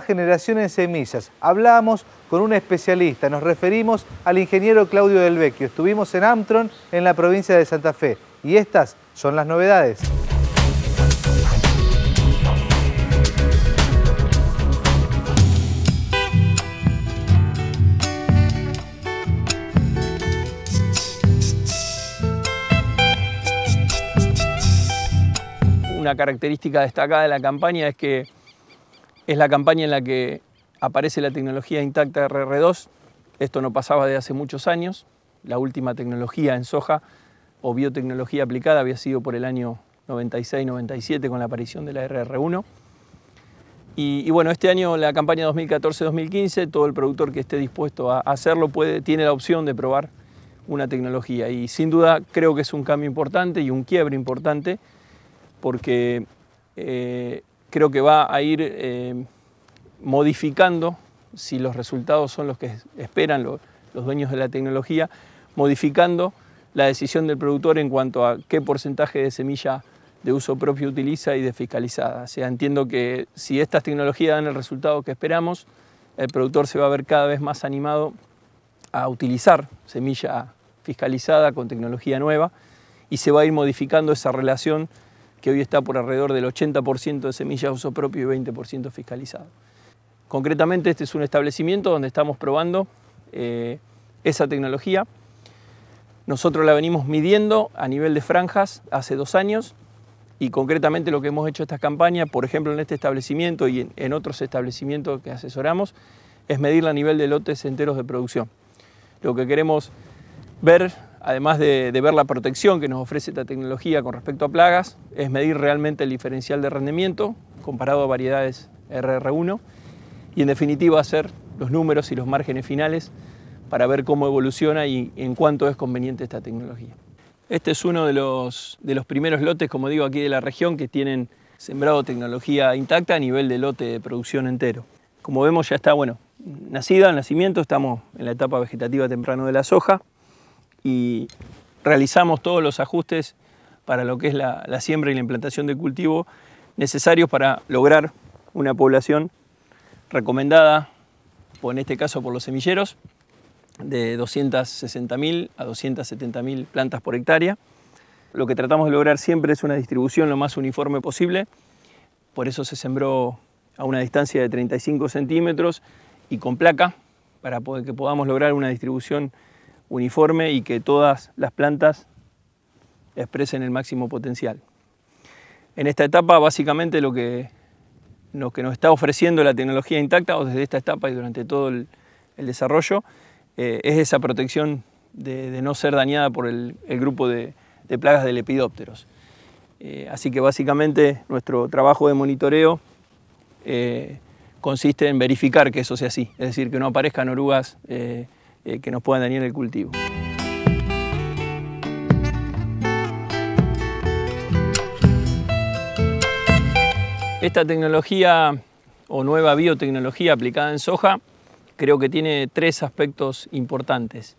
generaciones generación en semillas. Hablamos con un especialista, nos referimos al ingeniero Claudio Del Vecchio. Estuvimos en Amtron, en la provincia de Santa Fe, y estas son las novedades. Una característica destacada de la campaña es que es la campaña en la que aparece la tecnología intacta RR2. Esto no pasaba de hace muchos años. La última tecnología en soja o biotecnología aplicada había sido por el año 96-97 con la aparición de la RR1. Y, bueno, este año la campaña 2014-2015, todo el productor que esté dispuesto a hacerlo tiene la opción de probar una tecnología. Y sin duda creo que es un cambio importante y un quiebre importante porque eh, creo que va a ir eh, modificando, si los resultados son los que esperan los, dueños de la tecnología, modificando la decisión del productor en cuanto a qué porcentaje de semilla de uso propio utiliza y de fiscalizada. O sea, entiendo que si estas tecnologías dan el resultado que esperamos, el productor se va a ver cada vez más animado a utilizar semilla fiscalizada con tecnología nueva y se va a ir modificando esa relación que hoy está por alrededor del 80% de semilla uso propio y 20% fiscalizado. Concretamente este es un establecimiento donde estamos probando eh, esa tecnología. Nosotros la venimos midiendo a nivel de franjas hace dos años y concretamente lo que hemos hecho esta campaña, por ejemplo en este establecimiento y en, en otros establecimientos que asesoramos, es medirla a nivel de lotes enteros de producción. Lo que queremos ver además de, ver la protección que nos ofrece esta tecnología con respecto a plagas, es medir realmente el diferencial de rendimiento comparado a variedades RR1 y en definitiva hacer los números y los márgenes finales para ver cómo evoluciona y en cuánto es conveniente esta tecnología. Este es uno de los, de los primeros lotes, como digo, aquí de la región que tienen sembrado tecnología intacta a nivel de lote de producción entero. Como vemos ya está, bueno, nacida, nacimiento, estamos en la etapa vegetativa temprano de la soja, y realizamos todos los ajustes para lo que es la, siembra y la implantación de cultivo necesarios para lograr una población recomendada, en este caso por los semilleros, de 260.000 a 270.000 plantas por hectárea. Lo que tratamos de lograr siempre es una distribución lo más uniforme posible, por eso se sembró a una distancia de 35 centímetros y con placa, para que podamos lograr una distribución uniforme y que todas las plantas expresen el máximo potencial. En esta etapa básicamente lo que, que nos está ofreciendo la tecnología intacta o desde esta etapa y durante todo el, desarrollo eh, es esa protección de, no ser dañada por el, grupo de, plagas de lepidópteros. Eh, así que básicamente nuestro trabajo de monitoreo eh, consiste en verificar que eso sea así, es decir, que no aparezcan orugas eh, que nos puedan dañar el cultivo. Esta tecnología o nueva biotecnología aplicada en soja creo que tiene tres aspectos importantes.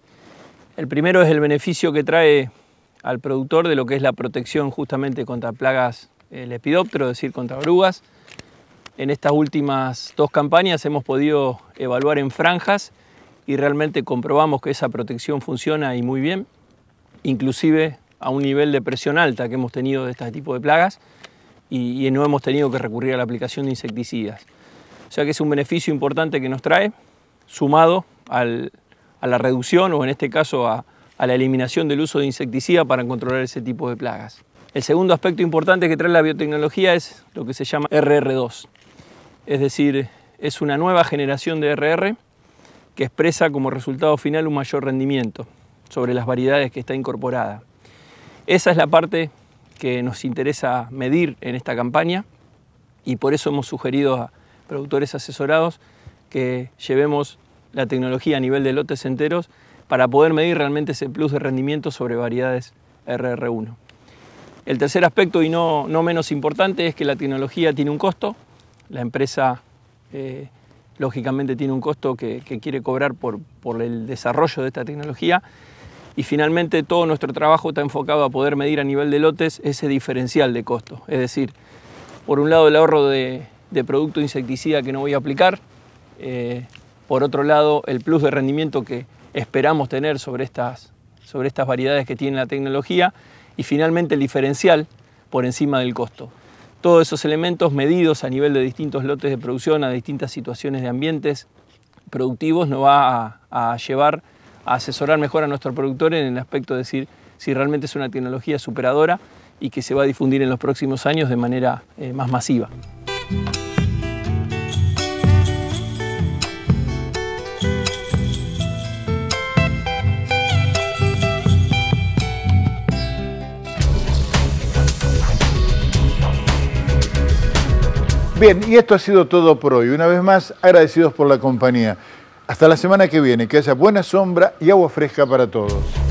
El primero es el beneficio que trae al productor de lo que es la protección justamente contra plagas el lepidóptero, es decir, contra orugas. En estas últimas dos campañas hemos podido evaluar en franjas y realmente comprobamos que esa protección funciona y muy bien, inclusive a un nivel de presión alta que hemos tenido de este tipo de plagas y, no hemos tenido que recurrir a la aplicación de insecticidas. O sea que es un beneficio importante que nos trae, sumado a la reducción o en este caso a, la eliminación del uso de insecticidas para controlar ese tipo de plagas. El segundo aspecto importante que trae la biotecnología es lo que se llama RR2, es decir, es una nueva generación de RR que expresa como resultado final un mayor rendimiento sobre las variedades que está incorporada. Esa es la parte que nos interesa medir en esta campaña y por eso hemos sugerido a productores asesorados que llevemos la tecnología a nivel de lotes enteros para poder medir realmente ese plus de rendimiento sobre variedades RR1. El tercer aspecto y no, no menos importante es que la tecnología tiene un costo. La empresa eh, lógicamente tiene un costo que, quiere cobrar por, el desarrollo de esta tecnología. Y finalmente todo nuestro trabajo está enfocado a poder medir a nivel de lotes ese diferencial de costo. Es decir, por un lado el ahorro de, producto insecticida que no voy a aplicar, eh, por otro lado el plus de rendimiento que esperamos tener sobre estas, sobre estas variedades que tiene la tecnología y finalmente el diferencial por encima del costo todos esos elementos medidos a nivel de distintos lotes de producción, a distintas situaciones de ambientes productivos, nos va a, llevar a asesorar mejor a nuestro productor en el aspecto de decir si realmente es una tecnología superadora y que se va a difundir en los próximos años de manera eh, más masiva. Bien, y esto ha sido todo por hoy. Una vez más, agradecidos por la compañía. Hasta la semana que viene, que haya buena sombra y agua fresca para todos.